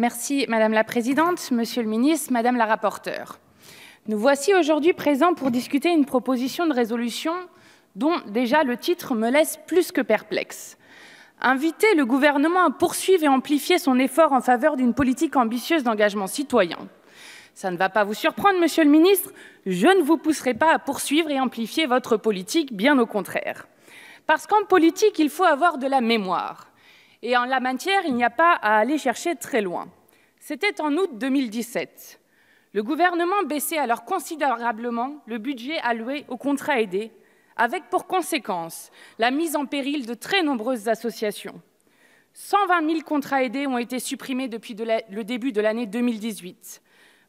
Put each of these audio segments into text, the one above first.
Merci Madame la Présidente, Monsieur le Ministre, Madame la Rapporteure. Nous voici aujourd'hui présents pour discuter une proposition de résolution dont déjà le titre me laisse plus que perplexe. Inviter le gouvernement à poursuivre et amplifier son effort en faveur d'une politique ambitieuse d'engagement citoyen. Ça ne va pas vous surprendre, Monsieur le Ministre, je ne vous pousserai pas à poursuivre et amplifier votre politique, bien au contraire. Parce qu'en politique, il faut avoir de la mémoire. Et en la matière, il n'y a pas à aller chercher très loin. C'était en août 2017. Le gouvernement baissait alors considérablement le budget alloué aux contrats aidés, avec pour conséquence la mise en péril de très nombreuses associations. 120 000 contrats aidés ont été supprimés depuis le début de l'année 2018.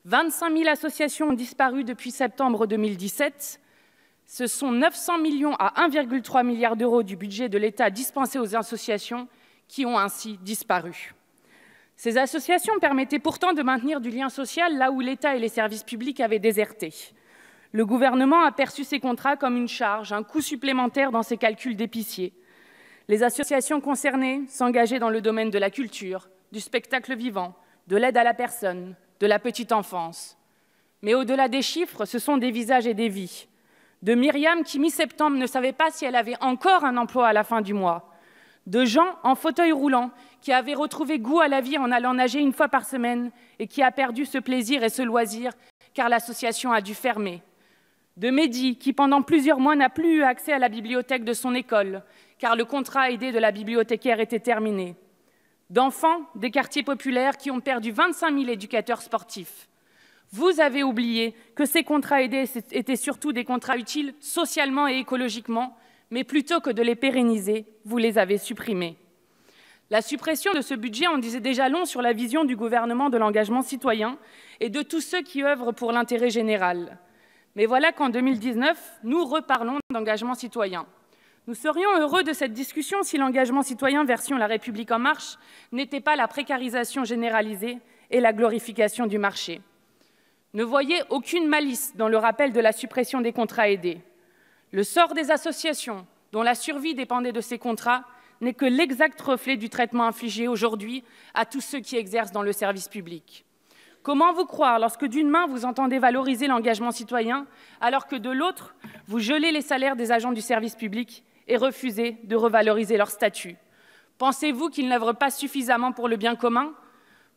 25 000 associations ont disparu depuis septembre 2017. Ce sont 900 millions à 1,3 milliard d'euros du budget de l'État dispensé aux associations qui ont ainsi disparu. Ces associations permettaient pourtant de maintenir du lien social là où l'État et les services publics avaient déserté. Le gouvernement a perçu ces contrats comme une charge, un coût supplémentaire dans ses calculs d'épicier. Les associations concernées s'engageaient dans le domaine de la culture, du spectacle vivant, de l'aide à la personne, de la petite enfance. Mais au-delà des chiffres, ce sont des visages et des vies. De Myriam qui, mi-septembre, ne savait pas si elle avait encore un emploi à la fin du mois, de gens en fauteuil roulant qui avaient retrouvé goût à la vie en allant nager une fois par semaine et qui a perdu ce plaisir et ce loisir car l'association a dû fermer. De Mehdi qui pendant plusieurs mois n'a plus eu accès à la bibliothèque de son école car le contrat aidé de la bibliothécaire était terminé. D'enfants des quartiers populaires qui ont perdu 25 000 éducateurs sportifs. Vous avez oublié que ces contrats aidés étaient surtout des contrats utiles socialement et écologiquement mais plutôt que de les pérenniser, vous les avez supprimés. La suppression de ce budget en disait déjà long sur la vision du gouvernement de l'engagement citoyen et de tous ceux qui œuvrent pour l'intérêt général. Mais voilà qu'en 2019, nous reparlons d'engagement citoyen. Nous serions heureux de cette discussion si l'engagement citoyen version La République en marche n'était pas la précarisation généralisée et la glorification du marché. Ne voyez aucune malice dans le rappel de la suppression des contrats aidés. Le sort des associations, dont la survie dépendait de ces contrats, n'est que l'exact reflet du traitement infligé aujourd'hui à tous ceux qui exercent dans le service public. Comment vous croire lorsque d'une main vous entendez valoriser l'engagement citoyen, alors que de l'autre, vous gelez les salaires des agents du service public et refusez de revaloriser leur statut Pensez-vous qu'ils n'œuvrent pas suffisamment pour le bien commun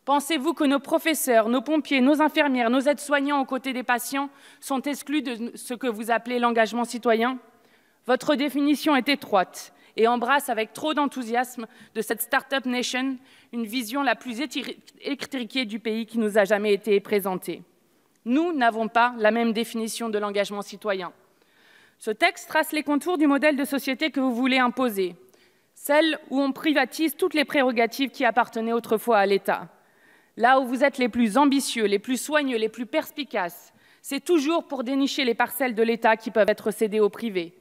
Pensez-vous que nos professeurs, nos pompiers, nos infirmières, nos aides-soignants aux côtés des patients sont exclus de ce que vous appelez l'engagement citoyen Votre définition est étroite et embrasse avec trop d'enthousiasme de cette start-up Nation une vision la plus étriquée du pays qui nous a jamais été présentée. Nous n'avons pas la même définition de l'engagement citoyen. Ce texte trace les contours du modèle de société que vous voulez imposer, celle où on privatise toutes les prérogatives qui appartenaient autrefois à l'État. Là où vous êtes les plus ambitieux, les plus soigneux, les plus perspicaces, c'est toujours pour dénicher les parcelles de l'État qui peuvent être cédées au privé.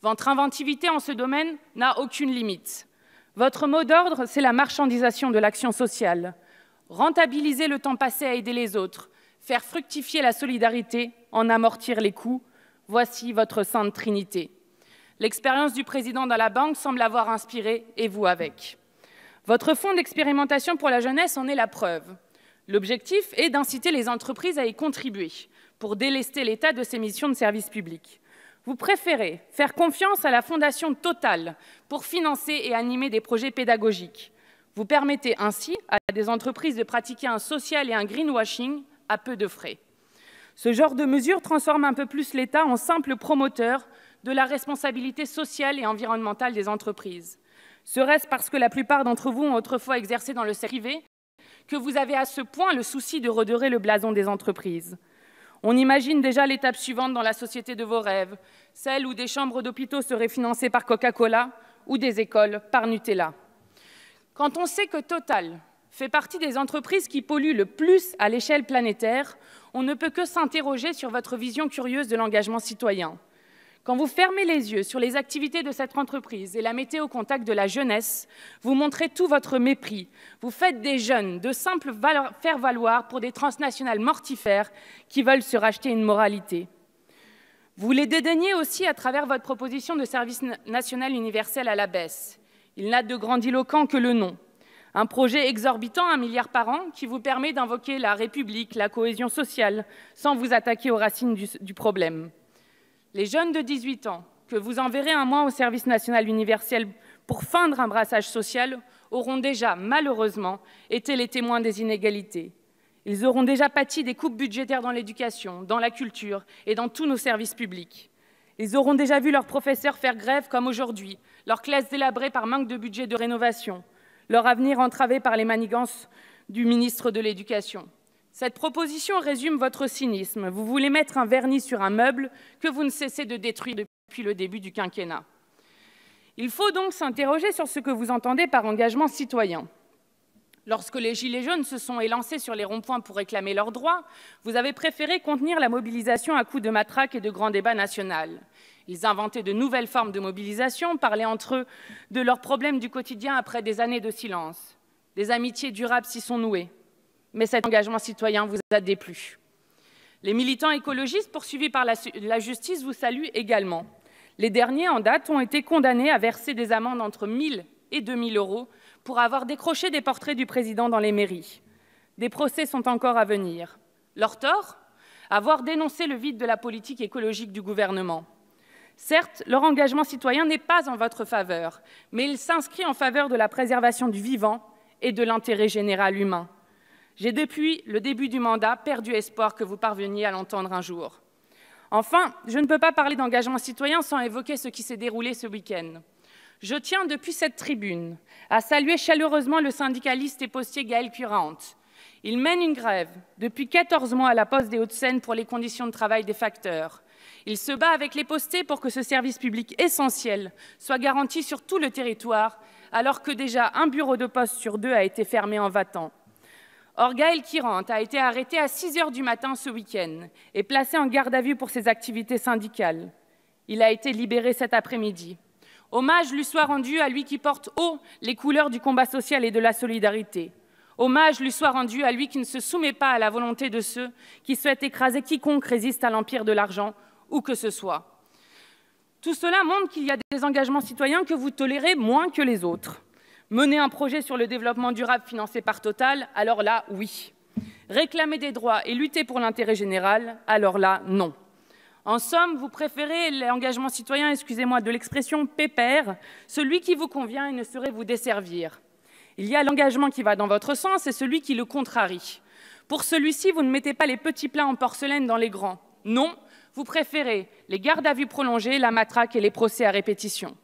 Votre inventivité en ce domaine n'a aucune limite. Votre mot d'ordre, c'est la marchandisation de l'action sociale. Rentabiliser le temps passé à aider les autres, faire fructifier la solidarité, en amortir les coûts, voici votre sainte trinité. L'expérience du président dans la banque semble avoir inspiré, et vous avec. Votre fonds d'expérimentation pour la jeunesse en est la preuve. L'objectif est d'inciter les entreprises à y contribuer pour délester l'État de ses missions de service public. Vous préférez faire confiance à la fondation Total pour financer et animer des projets pédagogiques. Vous permettez ainsi à des entreprises de pratiquer un social et un greenwashing à peu de frais. Ce genre de mesures transforme un peu plus l'État en simple promoteur de la responsabilité sociale et environnementale des entreprises. Serait-ce parce que la plupart d'entre vous ont autrefois exercé dans le privé que vous avez à ce point le souci de redorer le blason des entreprises On imagine déjà l'étape suivante dans la société de vos rêves, celle où des chambres d'hôpitaux seraient financées par Coca-Cola ou des écoles par Nutella. Quand on sait que Total fait partie des entreprises qui polluent le plus à l'échelle planétaire, on ne peut que s'interroger sur votre vision curieuse de l'engagement citoyen. Quand vous fermez les yeux sur les activités de cette entreprise et la mettez au contact de la jeunesse, vous montrez tout votre mépris. Vous faites des jeunes de simples faire-valoir pour des transnationales mortifères qui veulent se racheter une moralité. Vous les dédaignez aussi à travers votre proposition de service national universel à la baisse. Il n'a de grandiloquent que le nom. Un projet exorbitant, un milliard par an, qui vous permet d'invoquer la République, la cohésion sociale, sans vous attaquer aux racines du problème les jeunes de 18 ans que vous enverrez un mois au service national universel pour feindre un brassage social auront déjà, malheureusement, été les témoins des inégalités. Ils auront déjà pâti des coupes budgétaires dans l'éducation, dans la culture et dans tous nos services publics. Ils auront déjà vu leurs professeurs faire grève comme aujourd'hui, leurs classes délabrées par manque de budget de rénovation, leur avenir entravé par les manigances du ministre de l'Éducation. Cette proposition résume votre cynisme. Vous voulez mettre un vernis sur un meuble que vous ne cessez de détruire depuis le début du quinquennat. Il faut donc s'interroger sur ce que vous entendez par engagement citoyen. Lorsque les Gilets jaunes se sont élancés sur les ronds-points pour réclamer leurs droits, vous avez préféré contenir la mobilisation à coups de matraques et de grands débats nationaux. Ils inventaient de nouvelles formes de mobilisation, parlaient entre eux de leurs problèmes du quotidien après des années de silence. Des amitiés durables s'y sont nouées mais cet engagement citoyen vous a déplu. Les militants écologistes poursuivis par la, justice vous saluent également. Les derniers en date ont été condamnés à verser des amendes entre 1000 et 2000 euros pour avoir décroché des portraits du président dans les mairies. Des procès sont encore à venir. Leur tort Avoir dénoncé le vide de la politique écologique du gouvernement. Certes, leur engagement citoyen n'est pas en votre faveur, mais il s'inscrit en faveur de la préservation du vivant et de l'intérêt général humain. J'ai depuis le début du mandat perdu espoir que vous parveniez à l'entendre un jour. Enfin, je ne peux pas parler d'engagement citoyen sans évoquer ce qui s'est déroulé ce week-end. Je tiens depuis cette tribune à saluer chaleureusement le syndicaliste et postier Gaël Curante. Il mène une grève depuis 14 mois à la Poste des Hauts-de-Seine pour les conditions de travail des facteurs. Il se bat avec les postés pour que ce service public essentiel soit garanti sur tout le territoire, alors que déjà un bureau de poste sur deux a été fermé en ans. Orgaël Kirant a été arrêté à 6 heures du matin ce week-end et placé en garde à vue pour ses activités syndicales. Il a été libéré cet après-midi. Hommage lui soit rendu à lui qui porte haut les couleurs du combat social et de la solidarité. Hommage lui soit rendu à lui qui ne se soumet pas à la volonté de ceux qui souhaitent écraser quiconque résiste à l'empire de l'argent, où que ce soit. Tout cela montre qu'il y a des engagements citoyens que vous tolérez moins que les autres. Mener un projet sur le développement durable financé par Total, alors là, oui. Réclamer des droits et lutter pour l'intérêt général, alors là, non. En somme, vous préférez l'engagement citoyen, excusez-moi de l'expression pépère, celui qui vous convient et ne saurait vous desservir. Il y a l'engagement qui va dans votre sens et celui qui le contrarie. Pour celui-ci, vous ne mettez pas les petits plats en porcelaine dans les grands. Non, vous préférez les gardes à vue prolongées, la matraque et les procès à répétition.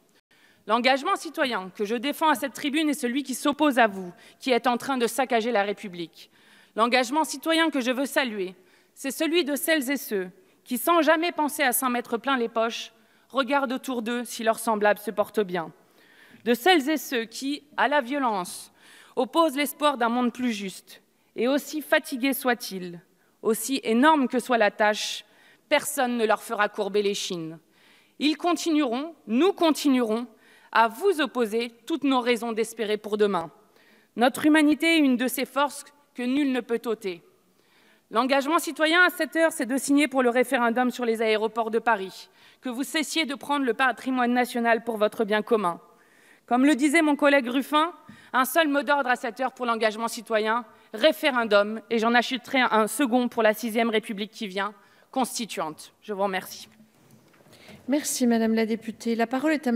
L'engagement citoyen que je défends à cette tribune est celui qui s'oppose à vous, qui est en train de saccager la République. L'engagement citoyen que je veux saluer, c'est celui de celles et ceux qui, sans jamais penser à s'en mettre plein les poches, regardent autour d'eux si leurs semblables se portent bien. De celles et ceux qui, à la violence, opposent l'espoir d'un monde plus juste. Et aussi fatigués soient-ils, aussi énorme que soit la tâche, personne ne leur fera courber les chines. Ils continueront, nous continuerons, à vous opposer toutes nos raisons d'espérer pour demain. Notre humanité est une de ces forces que nul ne peut ôter. L'engagement citoyen à cette heure, c'est de signer pour le référendum sur les aéroports de Paris, que vous cessiez de prendre le patrimoine national pour votre bien commun. Comme le disait mon collègue Ruffin, un seul mot d'ordre à cette heure pour l'engagement citoyen, référendum, et j'en achèterai un second pour la sixième République qui vient, constituante. Je vous remercie. Merci, Madame la députée. La parole est à